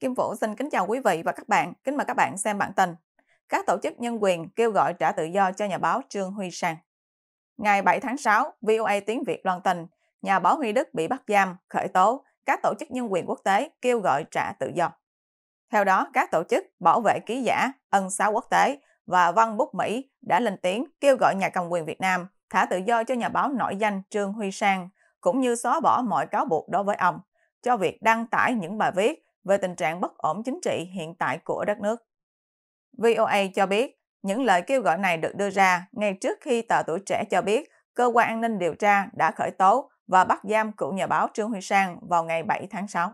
Kim Vũ xin kính chào quý vị và các bạn, kính mời các bạn xem bản tin. Các tổ chức nhân quyền kêu gọi trả tự do cho nhà báo Trương Huy Sang. Ngày 7 tháng 6, VOA tiếng Việt loan tin, nhà báo Huy Đức bị bắt giam, khởi tố, các tổ chức nhân quyền quốc tế kêu gọi trả tự do. Theo đó, các tổ chức bảo vệ ký giả, ân xá quốc tế và văn bút Mỹ đã lên tiếng kêu gọi nhà cầm quyền Việt Nam thả tự do cho nhà báo nổi danh Trương Huy Sang, cũng như xóa bỏ mọi cáo buộc đối với ông cho việc đăng tải những bài viết về tình trạng bất ổn chính trị hiện tại của đất nước. VOA cho biết, những lời kêu gọi này được đưa ra ngay trước khi tờ tuổi trẻ cho biết cơ quan an ninh điều tra đã khởi tố và bắt giam cựu nhà báo Trương Huy Sang vào ngày 7 tháng 6.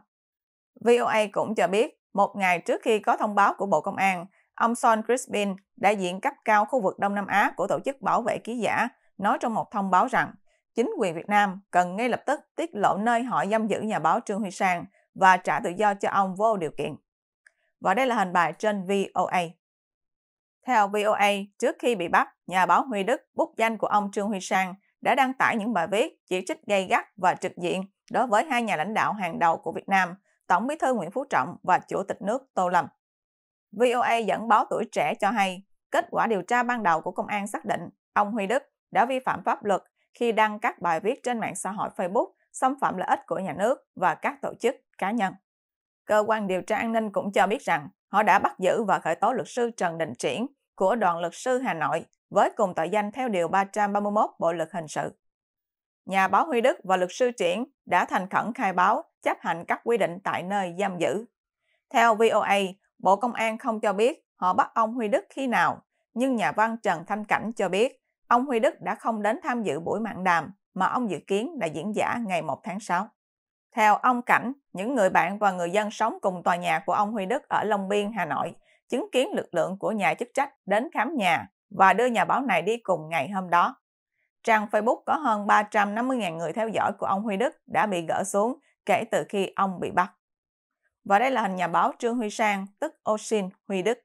VOA cũng cho biết, một ngày trước khi có thông báo của Bộ Công an, ông Son Crispin, đại diện cấp cao khu vực Đông Nam Á của Tổ chức Bảo vệ Ký giả, nói trong một thông báo rằng chính quyền Việt Nam cần ngay lập tức tiết lộ nơi họ giam giữ nhà báo Trương Huy Sang và trả tự do cho ông vô điều kiện. Và đây là hình bài trên VOA. Theo VOA, trước khi bị bắt, nhà báo Huy Đức, bút danh của ông Trương Huy Sang, đã đăng tải những bài viết chỉ trích gay gắt và trực diện đối với hai nhà lãnh đạo hàng đầu của Việt Nam, Tổng bí thư Nguyễn Phú Trọng và Chủ tịch nước Tô Lâm. VOA dẫn báo tuổi trẻ cho hay, kết quả điều tra ban đầu của công an xác định ông Huy Đức đã vi phạm pháp luật khi đăng các bài viết trên mạng xã hội Facebook xâm phạm lợi ích của nhà nước và các tổ chức cá nhân. Cơ quan điều tra an ninh cũng cho biết rằng họ đã bắt giữ và khởi tố luật sư Trần Đình Triển của đoàn luật sư Hà Nội với cùng tội danh theo Điều 331 Bộ Luật Hình sự. Nhà báo Huy Đức và luật sư Triển đã thành khẩn khai báo chấp hành các quy định tại nơi giam giữ. Theo VOA, Bộ Công an không cho biết họ bắt ông Huy Đức khi nào, nhưng nhà văn Trần Thanh Cảnh cho biết ông Huy Đức đã không đến tham dự buổi mạng đàm mà ông dự kiến là diễn giả ngày 1 tháng 6. Theo ông Cảnh, những người bạn và người dân sống cùng tòa nhà của ông Huy Đức ở Long Biên, Hà Nội, chứng kiến lực lượng của nhà chức trách đến khám nhà và đưa nhà báo này đi cùng ngày hôm đó. Trang Facebook có hơn 350.000 người theo dõi của ông Huy Đức đã bị gỡ xuống kể từ khi ông bị bắt. Và đây là hình nhà báo Trương Huy Sang, tức Oshin Huy Đức.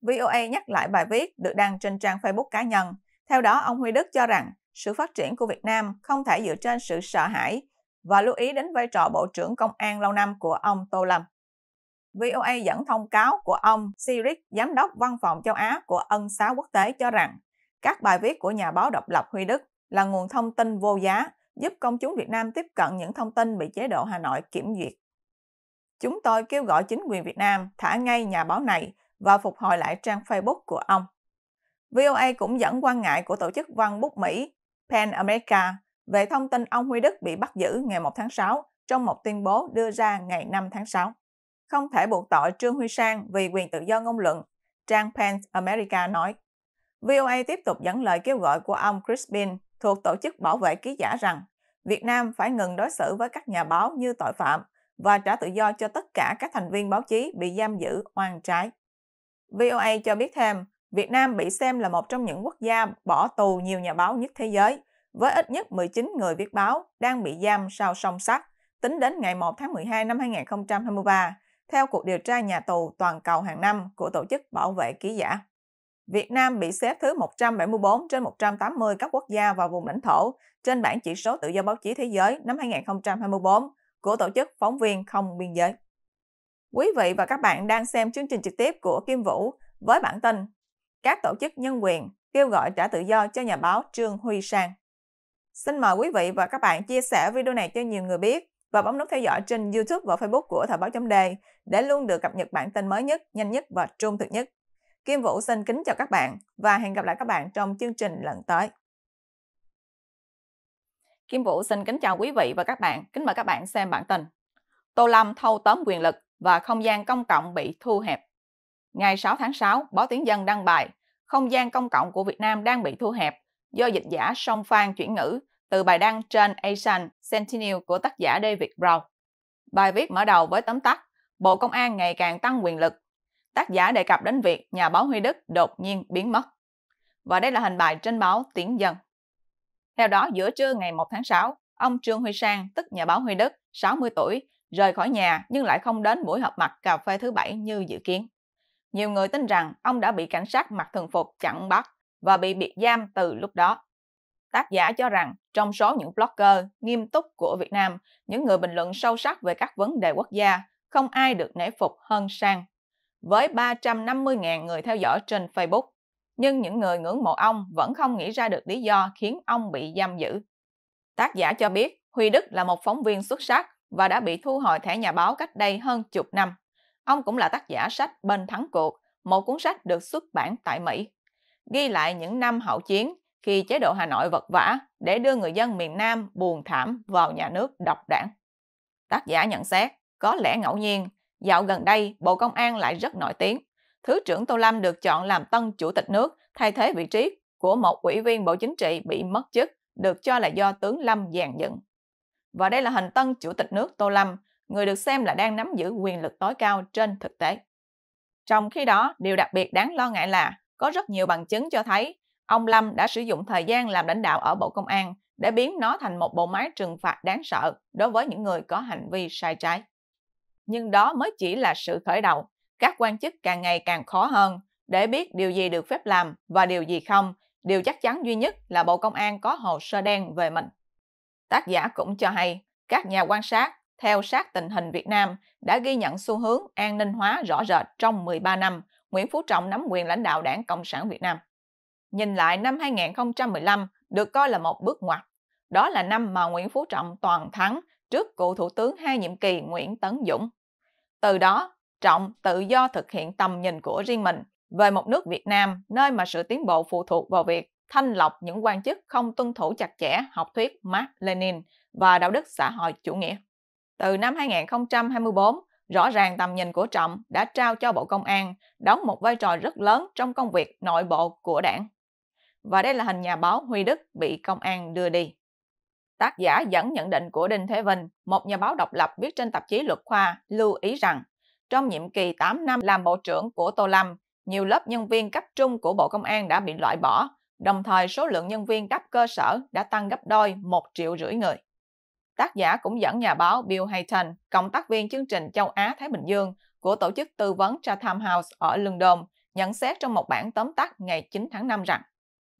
VOA nhắc lại bài viết được đăng trên trang Facebook cá nhân. Theo đó, ông Huy Đức cho rằng sự phát triển của Việt Nam không thể dựa trên sự sợ hãi và lưu ý đến vai trò Bộ trưởng Công an lâu năm của ông Tô Lâm. VOA dẫn thông cáo của ông Siric, Giám đốc Văn phòng châu Á của Ân xá quốc tế cho rằng các bài viết của nhà báo độc lập Huy Đức là nguồn thông tin vô giá giúp công chúng Việt Nam tiếp cận những thông tin bị chế độ Hà Nội kiểm duyệt. Chúng tôi kêu gọi chính quyền Việt Nam thả ngay nhà báo này và phục hồi lại trang Facebook của ông. VOA cũng dẫn quan ngại của tổ chức văn bút Mỹ Pan America về thông tin ông Huy Đức bị bắt giữ ngày 1 tháng 6 trong một tuyên bố đưa ra ngày 5 tháng 6. Không thể buộc tội Trương Huy Sang vì quyền tự do ngôn luận, trang Pan America nói. VOA tiếp tục dẫn lời kêu gọi của ông Crispin thuộc Tổ chức Bảo vệ Ký giả rằng Việt Nam phải ngừng đối xử với các nhà báo như tội phạm và trả tự do cho tất cả các thành viên báo chí bị giam giữ oan trái. VOA cho biết thêm, Việt Nam bị xem là một trong những quốc gia bỏ tù nhiều nhà báo nhất thế giới, với ít nhất 19 người viết báo đang bị giam sau song sắt, tính đến ngày 1 tháng 12 năm 2023, theo cuộc điều tra nhà tù toàn cầu hàng năm của Tổ chức Bảo vệ Ký giả. Việt Nam bị xếp thứ 174 trên 180 các quốc gia và vùng lãnh thổ trên bảng chỉ số tự do báo chí thế giới năm 2024 của Tổ chức Phóng viên Không Biên giới. Quý vị và các bạn đang xem chương trình trực tiếp của Kim Vũ với bản tin các tổ chức nhân quyền kêu gọi trả tự do cho nhà báo Trương Huy Sang. Xin mời quý vị và các bạn chia sẻ video này cho nhiều người biết và bấm nút theo dõi trên YouTube và Facebook của Thời báo chấm đề để luôn được cập nhật bản tin mới nhất, nhanh nhất và trung thực nhất. Kim Vũ xin kính chào các bạn và hẹn gặp lại các bạn trong chương trình lần tới. Kim Vũ xin kính chào quý vị và các bạn, kính mời các bạn xem bản tin. Tô Lâm thâu tóm quyền lực và không gian công cộng bị thu hẹp. Ngày 6 tháng 6, báo Tiếng Dân đăng bài không gian công cộng của Việt Nam đang bị thu hẹp do dịch giả song phan chuyển ngữ từ bài đăng trên Asian Sentinel của tác giả David Brown. Bài viết mở đầu với tóm tắt Bộ Công an ngày càng tăng quyền lực. Tác giả đề cập đến việc nhà báo Huy Đức đột nhiên biến mất. Và đây là hình bài trên báo Tiếng Dân. Theo đó, giữa trưa ngày 1 tháng 6, ông Trương Huy Sang, tức nhà báo Huy Đức, 60 tuổi, rời khỏi nhà nhưng lại không đến buổi họp mặt cà phê thứ bảy như dự kiến. Nhiều người tin rằng ông đã bị cảnh sát mặc thường phục chặn bắt và bị biệt giam từ lúc đó. Tác giả cho rằng trong số những blogger nghiêm túc của Việt Nam, những người bình luận sâu sắc về các vấn đề quốc gia, không ai được nể phục hơn Sang. Với 350.000 người theo dõi trên Facebook, nhưng những người ngưỡng mộ ông vẫn không nghĩ ra được lý do khiến ông bị giam giữ. Tác giả cho biết Huy Đức là một phóng viên xuất sắc và đã bị thu hồi thẻ nhà báo cách đây hơn chục năm. Ông cũng là tác giả sách Bên Thắng Cuộc, một cuốn sách được xuất bản tại Mỹ. Ghi lại những năm hậu chiến khi chế độ Hà Nội vật vã để đưa người dân miền Nam buồn thảm vào nhà nước độc đảng. Tác giả nhận xét, có lẽ ngẫu nhiên, dạo gần đây Bộ Công an lại rất nổi tiếng. Thứ trưởng Tô Lâm được chọn làm tân chủ tịch nước thay thế vị trí của một ủy viên Bộ Chính trị bị mất chức được cho là do tướng Lâm dàn dựng. Và đây là hình tân chủ tịch nước Tô Lâm người được xem là đang nắm giữ quyền lực tối cao trên thực tế. Trong khi đó, điều đặc biệt đáng lo ngại là có rất nhiều bằng chứng cho thấy ông Lâm đã sử dụng thời gian làm lãnh đạo ở Bộ Công an để biến nó thành một bộ máy trừng phạt đáng sợ đối với những người có hành vi sai trái. Nhưng đó mới chỉ là sự khởi đầu. Các quan chức càng ngày càng khó hơn để biết điều gì được phép làm và điều gì không. Điều chắc chắn duy nhất là Bộ Công an có hồ sơ đen về mình. Tác giả cũng cho hay, các nhà quan sát theo sát tình hình Việt Nam đã ghi nhận xu hướng an ninh hóa rõ rệt trong 13 năm Nguyễn Phú Trọng nắm quyền lãnh đạo Đảng Cộng sản Việt Nam. Nhìn lại năm 2015 được coi là một bước ngoặt. Đó là năm mà Nguyễn Phú Trọng toàn thắng trước cựu Thủ tướng hai nhiệm kỳ Nguyễn Tấn Dũng. Từ đó, Trọng tự do thực hiện tầm nhìn của riêng mình về một nước Việt Nam nơi mà sự tiến bộ phụ thuộc vào việc thanh lọc những quan chức không tuân thủ chặt chẽ học thuyết Marx Lenin và đạo đức xã hội chủ nghĩa từ năm 2024, rõ ràng tầm nhìn của Trọng đã trao cho Bộ Công an đóng một vai trò rất lớn trong công việc nội bộ của đảng. Và đây là hình nhà báo Huy Đức bị công an đưa đi. Tác giả dẫn nhận định của Đinh Thế Vinh, một nhà báo độc lập viết trên tạp chí Luật Khoa, lưu ý rằng trong nhiệm kỳ 8 năm làm Bộ trưởng của Tô Lâm, nhiều lớp nhân viên cấp trung của Bộ Công an đã bị loại bỏ, đồng thời số lượng nhân viên cấp cơ sở đã tăng gấp đôi 1 triệu rưỡi người. Tác giả cũng dẫn nhà báo Bill Hayton, cộng tác viên chương trình châu Á-Thái Bình Dương của tổ chức tư vấn Chatham House ở London, nhận xét trong một bản tóm tắt ngày 9 tháng 5 rằng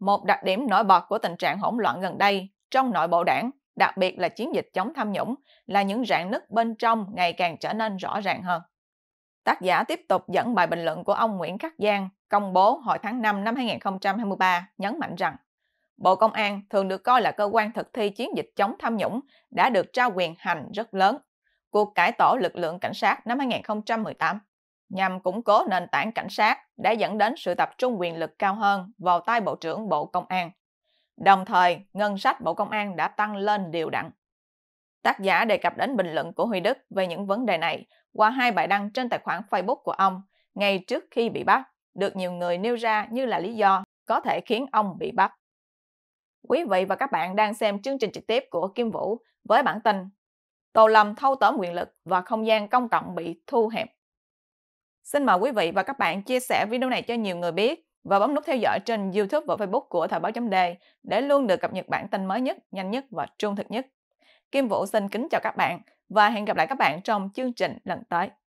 một đặc điểm nổi bật của tình trạng hỗn loạn gần đây trong nội bộ đảng, đặc biệt là chiến dịch chống tham nhũng, là những rạn nứt bên trong ngày càng trở nên rõ ràng hơn. Tác giả tiếp tục dẫn bài bình luận của ông Nguyễn Khắc Giang công bố hồi tháng 5 năm 2023 nhấn mạnh rằng Bộ Công an thường được coi là cơ quan thực thi chiến dịch chống tham nhũng đã được trao quyền hành rất lớn. Cuộc cải tổ lực lượng cảnh sát năm 2018 nhằm củng cố nền tảng cảnh sát đã dẫn đến sự tập trung quyền lực cao hơn vào tay Bộ trưởng Bộ Công an. Đồng thời, ngân sách Bộ Công an đã tăng lên đều đặn. Tác giả đề cập đến bình luận của Huy Đức về những vấn đề này qua hai bài đăng trên tài khoản Facebook của ông ngay trước khi bị bắt, được nhiều người nêu ra như là lý do có thể khiến ông bị bắt. Quý vị và các bạn đang xem chương trình trực tiếp của Kim Vũ với bản tin Tô Lâm thâu tóm quyền lực và không gian công cộng bị thu hẹp. Xin mời quý vị và các bạn chia sẻ video này cho nhiều người biết và bấm nút theo dõi trên YouTube và Facebook của Thời báo chấm đề để luôn được cập nhật bản tin mới nhất, nhanh nhất và trung thực nhất. Kim Vũ xin kính chào các bạn và hẹn gặp lại các bạn trong chương trình lần tới.